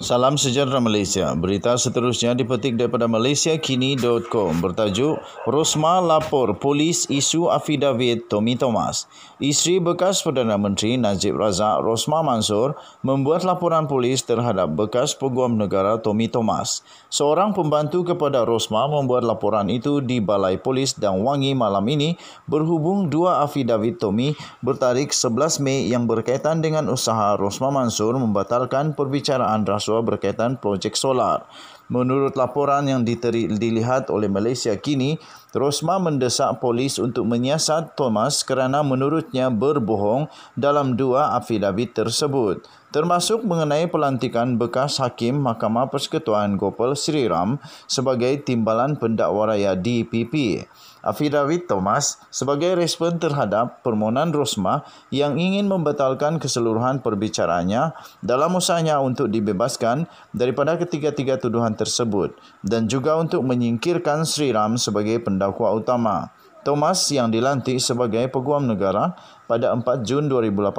Salam sejahtera Malaysia. Berita seterusnya dipetik daripada malaysiakini.com bertajuk Rosma lapor polis isu afidavit Tommy Thomas. Isteri bekas Perdana Menteri Najib Razak Rosma Mansor membuat laporan polis terhadap bekas peguam negara Tommy Thomas. Seorang pembantu kepada Rosma membuat laporan itu di Balai Polis dan Wangi malam ini berhubung dua afidavit Tommy bertarik 11 Mei yang berkaitan dengan usaha Rosma Mansor membatalkan perbicaraan Rasul mahasiswa berkaitan projek solar. Menurut laporan yang diteri, dilihat oleh Malaysia kini, Rosma mendesak polis untuk menyiasat Thomas kerana menurutnya berbohong dalam dua afidavit tersebut, termasuk mengenai pelantikan bekas hakim Mahkamah Persekutuan Gopal Sri Ram sebagai timbalan pendakwa raya DPP. Afidavit Thomas sebagai respon terhadap permohonan Rosma yang ingin membatalkan keseluruhan perbicaranya dalam usahanya untuk dibebaskan daripada ketiga-tiga tuduhan tersebut dan juga untuk menyingkirkan Sri Ram sebagai pendakwa pendakwa utama. Thomas yang dilantik sebagai peguam negara pada 4 Jun 2018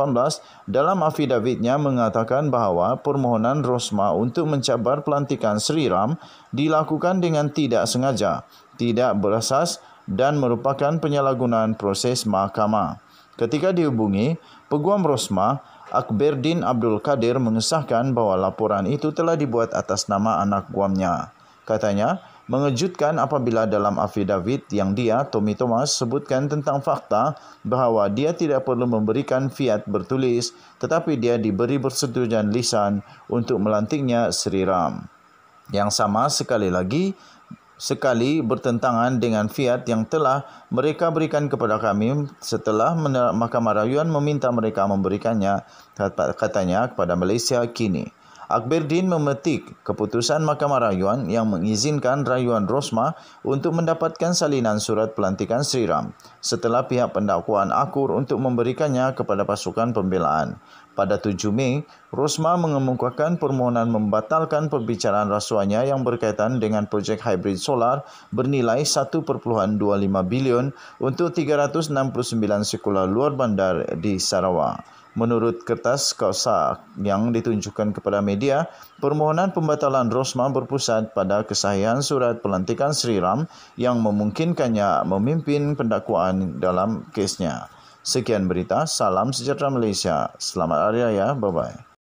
dalam afidavitnya mengatakan bahawa permohonan Rosma untuk mencabar pelantikan Sri Ram dilakukan dengan tidak sengaja, tidak berasas dan merupakan penyalahgunaan proses mahkamah. Ketika dihubungi, peguam Rosma Akberdin Abdul Kadir mengesahkan bahawa laporan itu telah dibuat atas nama anak guamnya. Katanya, mengejutkan apabila dalam affidavit yang dia, Tommy Thomas, sebutkan tentang fakta bahawa dia tidak perlu memberikan fiat bertulis tetapi dia diberi persetujuan lisan untuk melantiknya Sri Ram. Yang sama sekali lagi, sekali bertentangan dengan fiat yang telah mereka berikan kepada kami setelah Mahkamah Rayuan meminta mereka memberikannya katanya kepada Malaysia kini. Akbardin memetik keputusan Mahkamah Rayuan yang mengizinkan Rayuan Rosma untuk mendapatkan salinan surat pelantikan Sri Ram setelah pihak pendakwaan akur untuk memberikannya kepada pasukan pembelaan. Pada 7 Mei, Rosma mengemukakan permohonan membatalkan perbicaraan rasuanya yang berkaitan dengan projek hybrid solar bernilai 1.25 bilion untuk 369 sekolah luar bandar di Sarawak. Menurut kertas kuasa yang ditunjukkan kepada media, permohonan pembatalan Rosma berpusat pada kesahihan surat pelantikan Sri Ram yang memungkinkannya memimpin pendakwaan dalam kesnya. Sekian berita, salam sejahtera Malaysia. Selamat hari raya. Bye-bye.